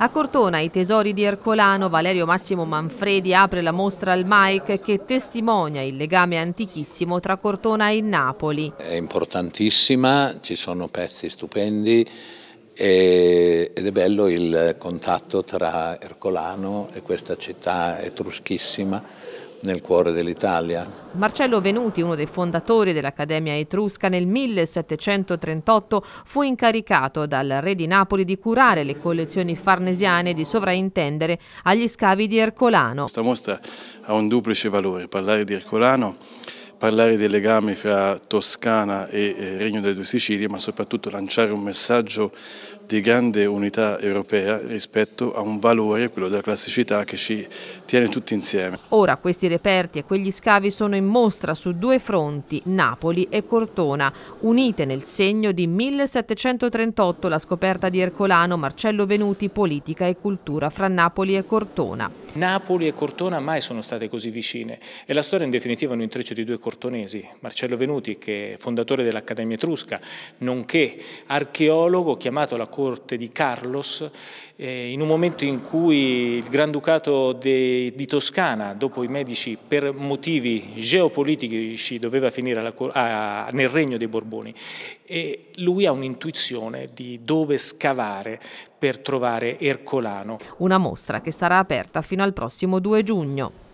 A Cortona, i tesori di Ercolano, Valerio Massimo Manfredi apre la mostra al Mike che testimonia il legame antichissimo tra Cortona e Napoli. È importantissima, ci sono pezzi stupendi ed è bello il contatto tra Ercolano e questa città etruschissima nel cuore dell'Italia. Marcello Venuti, uno dei fondatori dell'Accademia Etrusca, nel 1738 fu incaricato dal re di Napoli di curare le collezioni farnesiane e di sovraintendere agli scavi di Ercolano. Questa mostra ha un duplice valore, parlare di Ercolano parlare dei legami fra Toscana e eh, Regno delle Due Sicilie, ma soprattutto lanciare un messaggio di grande unità europea rispetto a un valore, quello della classicità, che ci tiene tutti insieme. Ora questi reperti e quegli scavi sono in mostra su due fronti, Napoli e Cortona, unite nel segno di 1738 la scoperta di Ercolano, Marcello Venuti, politica e cultura fra Napoli e Cortona. Napoli e Cortona mai sono state così vicine e la storia in definitiva è un intreccio di due cortonesi, Marcello Venuti che è fondatore dell'Accademia Etrusca, nonché archeologo chiamato alla corte di Carlos eh, in un momento in cui il Granducato de, di Toscana dopo i Medici per motivi geopolitici doveva finire alla, a, nel regno dei Borboni e lui ha un'intuizione di dove scavare per trovare Ercolano. Una mostra che sarà aperta fino fino al prossimo 2 giugno.